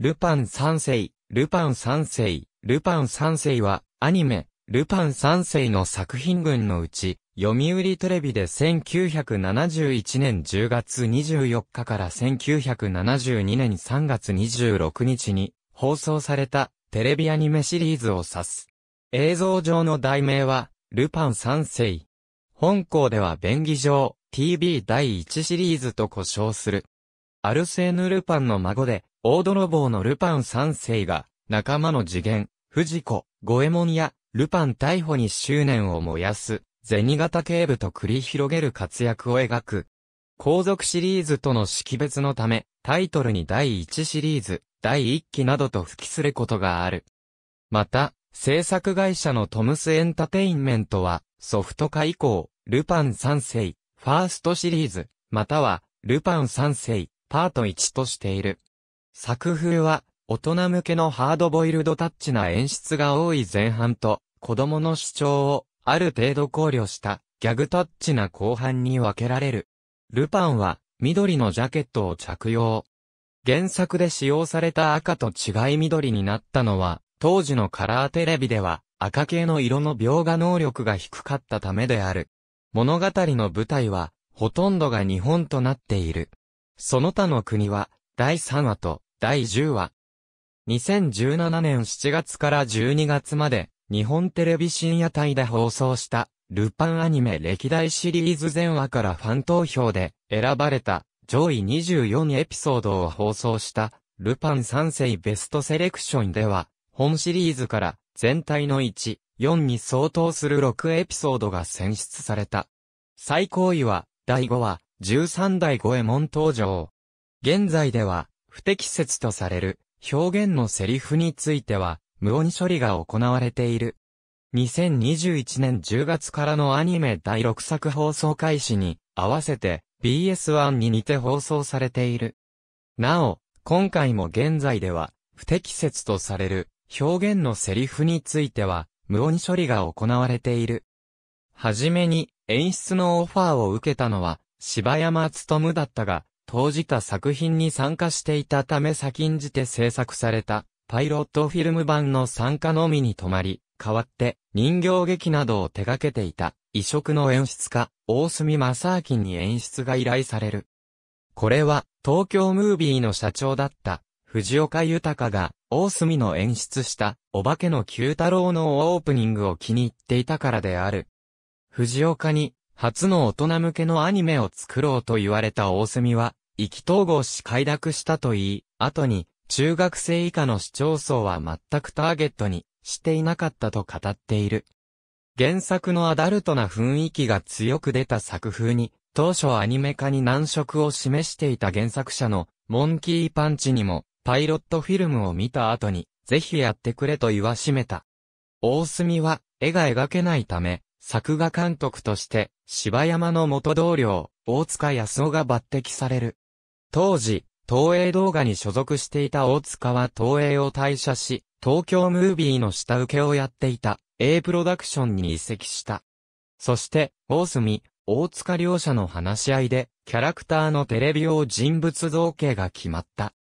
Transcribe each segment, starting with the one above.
ルパン三世、ルパン三世、ルパン三世は、アニメ、ルパン三世の作品群のうち、読売テレビで1971年10月24日から1972年3月26日に放送されたテレビアニメシリーズを指す。映像上の題名は、ルパン三世。本校では便宜上、TV 第1シリーズと呼称する。アルセーヌ・ルパンの孫で、大泥棒のルパン三世が、仲間の次元、藤子、五右衛門や、ルパン逮捕に執念を燃やす、銭形警部と繰り広げる活躍を描く。後続シリーズとの識別のため、タイトルに第1シリーズ、第1期などと付きすることがある。また、制作会社のトムスエンタテインメントは、ソフト化以降、ルパン三世、ファーストシリーズ、または、ルパン三世、パート1としている。作風は、大人向けのハードボイルドタッチな演出が多い前半と、子供の主張を、ある程度考慮した、ギャグタッチな後半に分けられる。ルパンは、緑のジャケットを着用。原作で使用された赤と違い緑になったのは、当時のカラーテレビでは、赤系の色の描画能力が低かったためである。物語の舞台は、ほとんどが日本となっている。その他の国は、第3話と第10話。2017年7月から12月まで、日本テレビ深夜帯で放送した、ルパンアニメ歴代シリーズ全話からファン投票で選ばれた上位24エピソードを放送したルパン三世ベストセレクションでは本シリーズから全体の1、4に相当する6エピソードが選出された。最高位は第5話13代五右衛門登場。現在では不適切とされる表現のセリフについては、無音処理が行われている。2021年10月からのアニメ第6作放送開始に合わせて BS1 に似て放送されている。なお、今回も現在では不適切とされる表現のセリフについては無音処理が行われている。はじめに演出のオファーを受けたのは柴山勤だったが、投じた作品に参加していたため先んじて制作されたパイロットフィルム版の参加のみに止まり、代わって人形劇などを手掛けていた異色の演出家、大隅正明に演出が依頼される。これは東京ムービーの社長だった藤岡豊が大隅の演出したお化けの九太郎のオープニングを気に入っていたからである。藤岡に初の大人向けのアニメを作ろうと言われた大隅は意気統合し快諾したと言い、後に、中学生以下の市町村は全くターゲットにしていなかったと語っている。原作のアダルトな雰囲気が強く出た作風に、当初アニメ化に難色を示していた原作者のモンキーパンチにも、パイロットフィルムを見た後に、ぜひやってくれと言わしめた。大隅は、絵が描けないため、作画監督として、芝山の元同僚、大塚康夫が抜擢される。当時、東映動画に所属していた大塚は東映を退社し、東京ムービーの下請けをやっていた A プロダクションに移籍した。そして、大隅、大塚両者の話し合いで、キャラクターのテレビ用人物造形が決まった。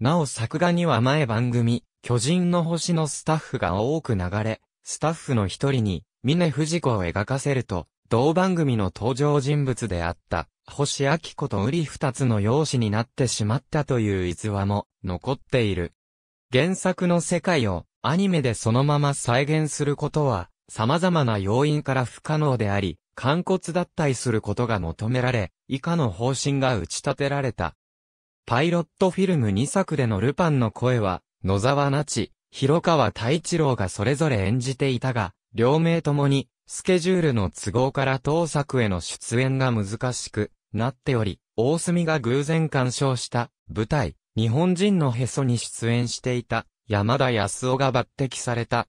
なお作画には前番組、巨人の星のスタッフが多く流れ、スタッフの一人に、峰不二子を描かせると、同番組の登場人物であった、星明子と瓜二つの容姿になってしまったという逸話も残っている。原作の世界をアニメでそのまま再現することは様々な要因から不可能であり、肝骨脱退することが求められ、以下の方針が打ち立てられた。パイロットフィルム2作でのルパンの声は、野沢那智、広川太一郎がそれぞれ演じていたが、両名ともにスケジュールの都合から当作への出演が難しくなっており、大隅が偶然鑑賞した舞台、日本人のへそに出演していた山田康夫が抜擢された。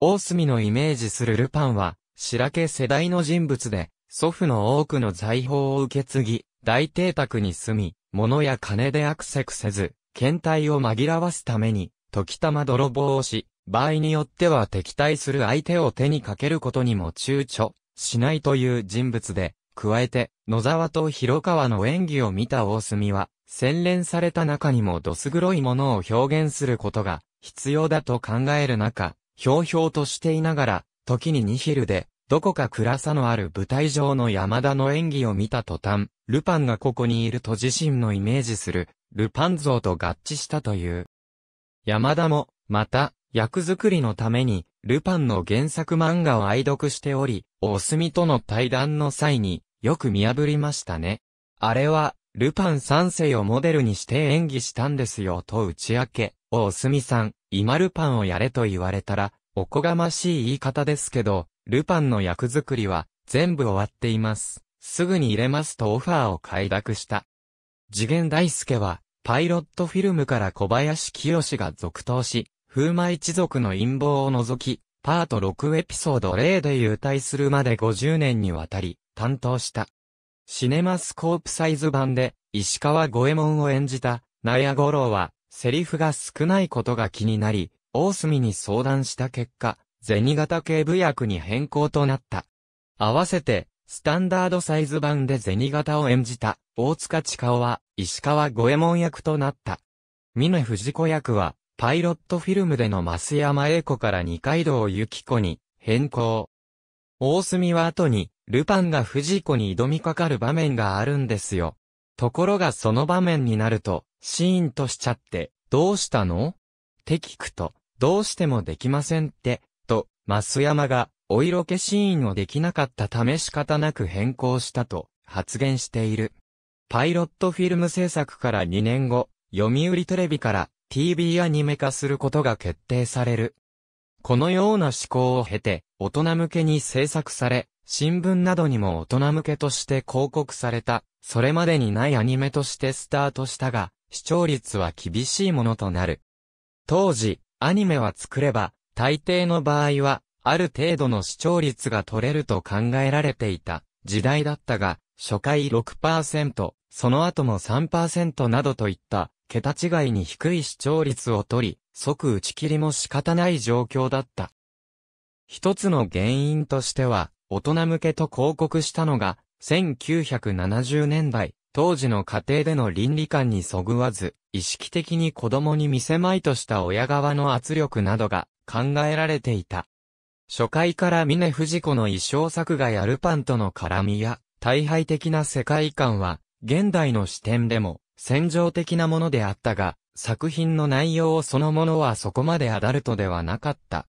大隅のイメージするルパンは、白家世代の人物で、祖父の多くの財宝を受け継ぎ、大邸宅に住み、物や金でアクセクせず、検体を紛らわすために、時たま泥棒をし、場合によっては敵対する相手を手にかけることにも躊躇しないという人物で、加えて、野沢と広川の演技を見た大隅は、洗練された中にもどす黒いものを表現することが必要だと考える中、ひょうひょうとしていながら、時にニヒルで、どこか暗さのある舞台上の山田の演技を見た途端、ルパンがここにいると自身のイメージする、ルパン像と合致したという。山田も、また、役作りのために、ルパンの原作漫画を愛読しており、お墨との対談の際に、よく見破りましたね。あれは、ルパン三世をモデルにして演技したんですよと打ち明け、お墨さん、今ルパンをやれと言われたら、おこがましい言い方ですけど、ルパンの役作りは、全部終わっています。すぐに入れますとオファーを快諾した。次元大介は、パイロットフィルムから小林清が続投し、風魔一族の陰謀を除き、パート6エピソード0で優退するまで50年にわたり、担当した。シネマスコープサイズ版で、石川五右衛門を演じた、ヤゴ五郎は、セリフが少ないことが気になり、大隅に相談した結果、銭形警部役に変更となった。合わせて、スタンダードサイズ版で銭形を演じた、大塚千顔は、石川五右衛門役となった。峰藤子役は、パイロットフィルムでの増山栄子から二階堂由紀子に変更。大隅は後に、ルパンが藤子に挑みかかる場面があるんですよ。ところがその場面になると、シーンとしちゃって、どうしたのって聞くと、どうしてもできませんって、と、増山が、お色気シーンをできなかったため仕方なく変更したと発言している。パイロットフィルム制作から2年後、読売テレビから TV アニメ化することが決定される。このような思考を経て、大人向けに制作され、新聞などにも大人向けとして広告された、それまでにないアニメとしてスタートしたが、視聴率は厳しいものとなる。当時、アニメは作れば、大抵の場合は、ある程度の視聴率が取れると考えられていた時代だったが、初回6%、その後も3%などといった、桁違いに低い視聴率を取り、即打ち切りも仕方ない状況だった。一つの原因としては、大人向けと広告したのが、1970年代、当時の家庭での倫理観にそぐわず、意識的に子供に見せまいとした親側の圧力などが考えられていた。初回から峰藤子の衣装作画やルパンとの絡みや、大敗的な世界観は、現代の視点でも、戦場的なものであったが、作品の内容そのものはそこまでアダルトではなかった。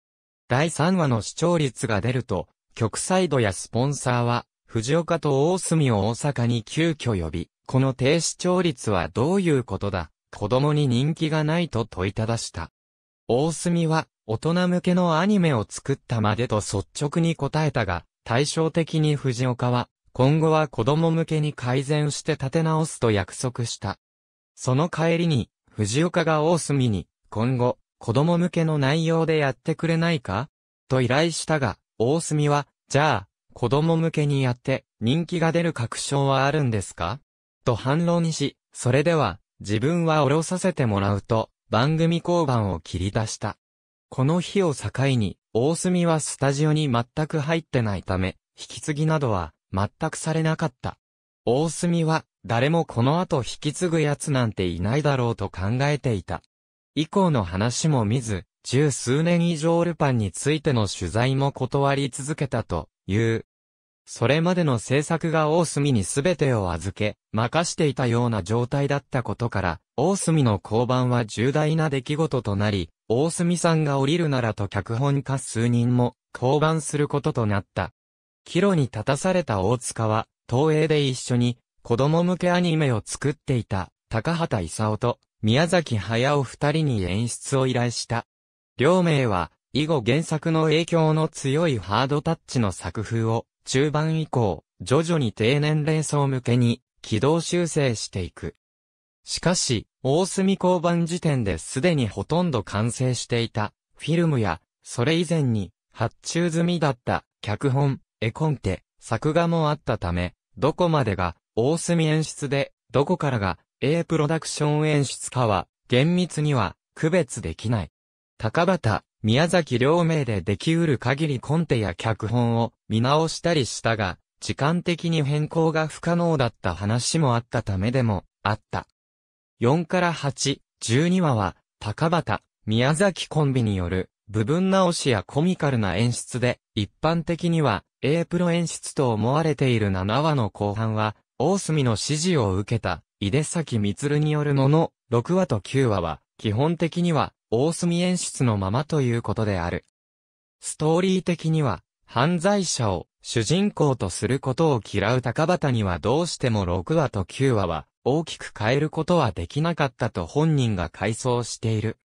第3話の視聴率が出ると、局サイドやスポンサーは、藤岡と大隅を大阪に急遽呼び、この低視聴率はどういうことだ子供に人気がないと問いただした。大隅は、大人向けのアニメを作ったまでと率直に答えたが、対照的に藤岡は、今後は子供向けに改善して立て直すと約束した。その帰りに、藤岡が大隅に、今後、子供向けの内容でやってくれないかと依頼したが、大隅は、じゃあ、子供向けにやって、人気が出る確証はあるんですかと反論し、それでは、自分は降ろさせてもらうと、番組交番を切り出した。この日を境に、大隅はスタジオに全く入ってないため、引き継ぎなどは全くされなかった。大隅は、誰もこの後引き継ぐ奴なんていないだろうと考えていた。以降の話も見ず、十数年以上ルパンについての取材も断り続けたという。それまでの制作が大隅に全てを預け、任していたような状態だったことから、大隅の交番は重大な出来事となり、大隅さんが降りるならと脚本家数人も、降板することとなった。キ路に立たされた大塚は、東映で一緒に、子供向けアニメを作っていた、高畑勲と、宮崎駿二人に演出を依頼した。両名は、以後原作の影響の強いハードタッチの作風を、中盤以降、徐々に低年齢層向けに、軌道修正していく。しかし、大隅交番時点ですでにほとんど完成していた、フィルムや、それ以前に、発注済みだった、脚本、絵コンテ、作画もあったため、どこまでが大隅演出で、どこからが A プロダクション演出かは、厳密には区別できない。高畑、宮崎両名でできうる限りコンテや脚本を見直したりしたが、時間的に変更が不可能だった話もあったためでも、あった。4から8、12話は、高畑、宮崎コンビによる、部分直しやコミカルな演出で、一般的には、A プロ演出と思われている7話の後半は、大隅の指示を受けた、井出崎光によるもの、6話と9話は、基本的には、大隅演出のままということである。ストーリー的には、犯罪者を主人公とすることを嫌う高畑にはどうしても6話と9話は大きく変えることはできなかったと本人が回想している。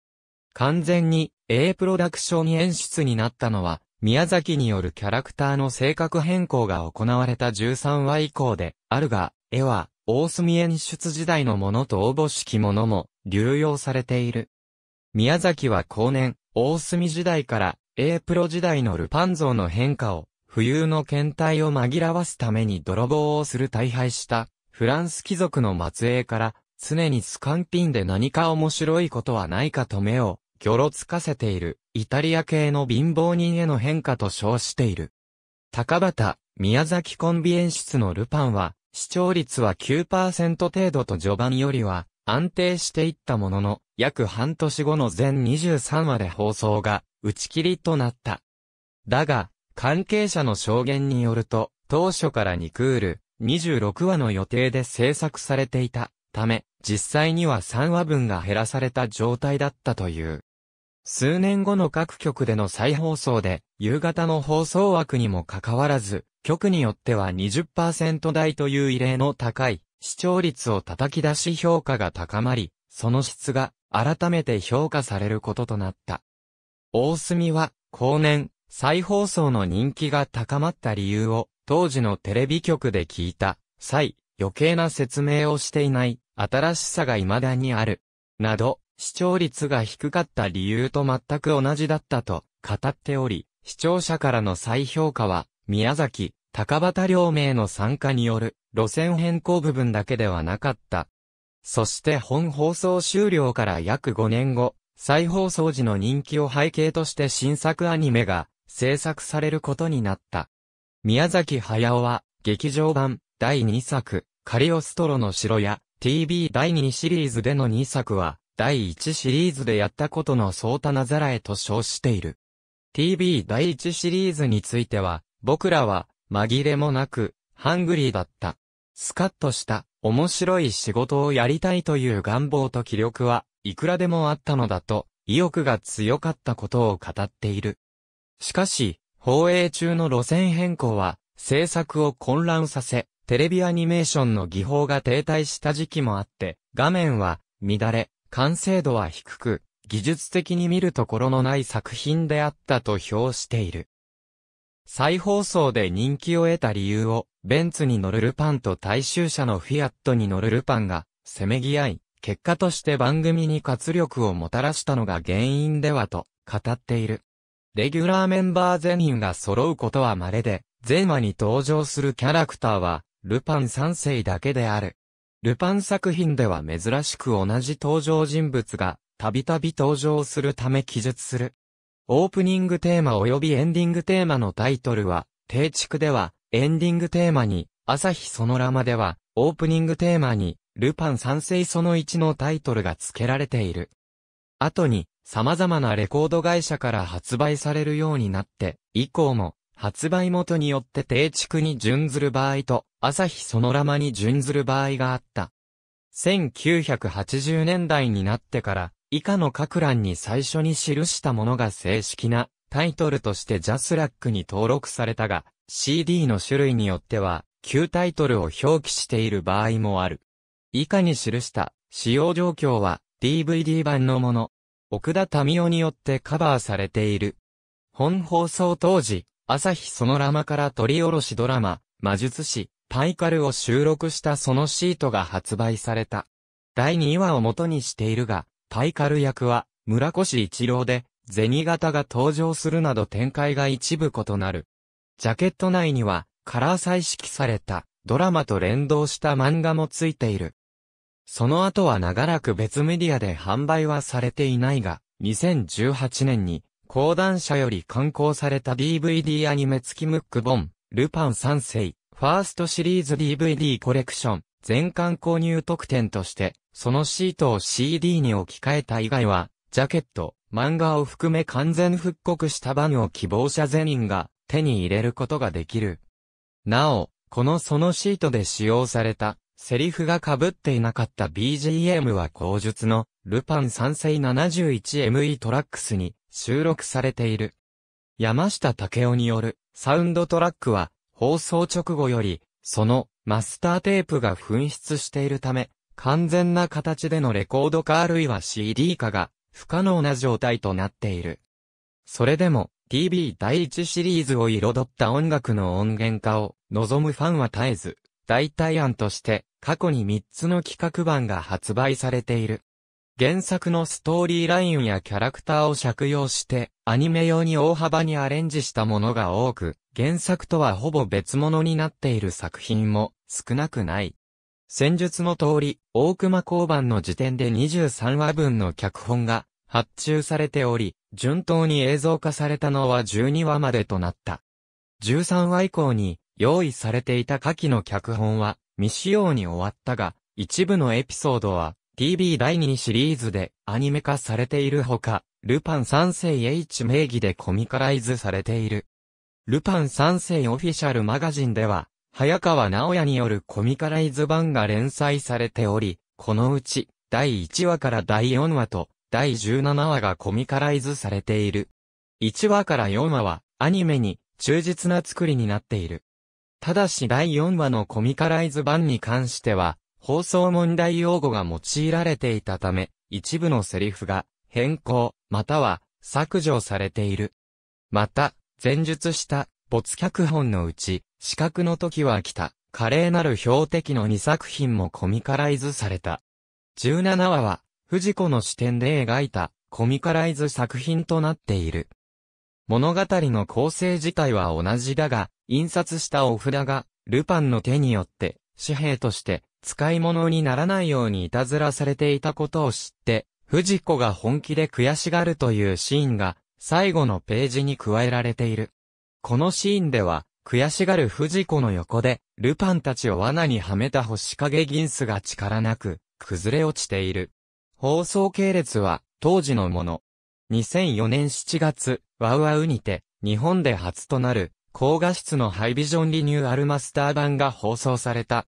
完全に A プロダクション演出になったのは宮崎によるキャラクターの性格変更が行われた13話以降で、あるが、絵は、大隅演出時代のものと応募式ものも、流用されている。宮崎は後年、大隅時代から、A プロ時代のルパン像の変化を、浮遊の検体を紛らわすために泥棒をする大敗した、フランス貴族の末裔から、常にスカンピンで何か面白いことはないかと目をギョロつかせている、イタリア系の貧乏人への変化と称している。高畑、宮崎コンビ演出のルパンは、視聴率は9%程度と序盤よりは安定していったものの、約半年後の全23話で放送が打ち切りとなった。だが、関係者の証言によると、当初から2クール、26話の予定で制作されていたため、実際には3話分が減らされた状態だったという。数年後の各局での再放送で、夕方の放送枠にもかかわらず、局によっては20%台という異例の高い視聴率を叩き出し評価が高まり、その質が改めて評価されることとなった。大隅は、後年、再放送の人気が高まった理由を、当時のテレビ局で聞いた際、余計な説明をしていない、新しさが未だにある、など、視聴率が低かった理由と全く同じだったと語っており、視聴者からの再評価は、宮崎、高畑両名の参加による路線変更部分だけではなかった。そして本放送終了から約5年後、再放送時の人気を背景として新作アニメが制作されることになった。宮崎駿は劇場版第2作カリオストロの城や TV 第2シリーズでの2作は第1シリーズでやったことの相田なざらえと称している。TV 第1シリーズについては、僕らは、紛れもなく、ハングリーだった。スカッとした、面白い仕事をやりたいという願望と気力は、いくらでもあったのだと、意欲が強かったことを語っている。しかし、放映中の路線変更は、制作を混乱させ、テレビアニメーションの技法が停滞した時期もあって、画面は、乱れ、完成度は低く、技術的に見るところのない作品であったと評している。再放送で人気を得た理由を、ベンツに乗るルパンと大衆車のフィアットに乗るルパンが、せめぎ合い、結果として番組に活力をもたらしたのが原因ではと、語っている。レギュラーメンバー全員が揃うことは稀で、全話に登場するキャラクターは、ルパン3世だけである。ルパン作品では珍しく同じ登場人物が、たびたび登場するため記述する。オープニングテーマ及びエンディングテーマのタイトルは、定畜では、エンディングテーマに、朝日そのラマでは、オープニングテーマに、ルパン三世その1のタイトルが付けられている。後に、様々なレコード会社から発売されるようになって、以降も、発売元によって定畜に準ずる場合と、朝日そのラマに準ずる場合があった。1980年代になってから、以下の各欄に最初に記したものが正式なタイトルとしてジャスラックに登録されたが、CD の種類によっては、旧タイトルを表記している場合もある。以下に記した使用状況は DVD 版のもの。奥田民夫によってカバーされている。本放送当時、朝日そのラマから取り下ろしドラマ、魔術師、パイカルを収録したそのシートが発売された。第2話を元にしているが、パイカル役は、村越一郎で、銭形が登場するなど展開が一部異なる。ジャケット内には、カラー彩色された、ドラマと連動した漫画もついている。その後は長らく別メディアで販売はされていないが、2018年に講談社より刊行された DVD アニメ付きムック本、ルパン三世、ファーストシリーズ DVD コレクション、全巻購入特典として、そのシートを CD に置き換えた以外は、ジャケット、漫画を含め完全復刻した版を希望者全員が手に入れることができる。なお、このそのシートで使用された、セリフが被っていなかった BGM は口述の、ルパン三世 71ME トラックスに収録されている。山下武雄によるサウンドトラックは放送直後よりそのマスターテープが紛失しているため完全な形でのレコード化あるいは CD 化が不可能な状態となっている。それでも TV 第1シリーズを彩った音楽の音源化を望むファンは絶えず代替案として過去に3つの企画版が発売されている。原作のストーリーラインやキャラクターを借用して、アニメ用に大幅にアレンジしたものが多く、原作とはほぼ別物になっている作品も少なくない。戦術の通り、大熊交番の時点で23話分の脚本が発注されており、順当に映像化されたのは12話までとなった。13話以降に用意されていた下記の脚本は未使用に終わったが、一部のエピソードは TV 第2シリーズでアニメ化されているほか、ルパン三世 H 名義でコミカライズされている。ルパン三世オフィシャルマガジンでは、早川直也によるコミカライズ版が連載されており、このうち、第1話から第4話と、第17話がコミカライズされている。1話から4話は、アニメに、忠実な作りになっている。ただし第4話のコミカライズ版に関しては、放送問題用語が用いられていたため、一部のセリフが変更、または削除されている。また、前述した没脚本のうち、四角の時は来た、華麗なる標的の2作品もコミカライズされた。17話は、藤子の視点で描いたコミカライズ作品となっている。物語の構成自体は同じだが、印刷したお札が、ルパンの手によって、紙幣として使い物にならないようにいたずらされていたことを知って、藤子が本気で悔しがるというシーンが、最後のページに加えられている。このシーンでは、悔しがる藤子の横で、ルパンたちを罠にはめた星影銀スが力なく、崩れ落ちている。放送系列は、当時のもの。2004年7月、ワウワウにて、日本で初となる、高画質のハイビジョンリニューアルマスター版が放送された。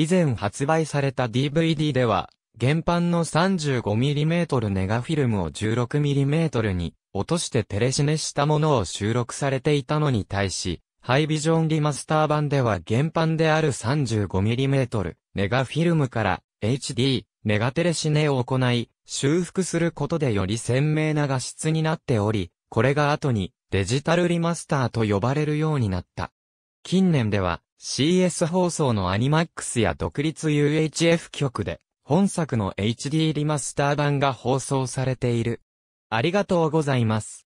以前発売された DVD では、原版の 35mm ネガフィルムを 16mm に落としてテレシネしたものを収録されていたのに対し、ハイビジョンリマスター版では原版である 35mm ネガフィルムから HD ネガテレシネを行い、修復することでより鮮明な画質になっており、これが後にデジタルリマスターと呼ばれるようになった。近年では CS 放送のアニマックスや独立 UHF 局で本作の HD リマスター版が放送されている。ありがとうございます。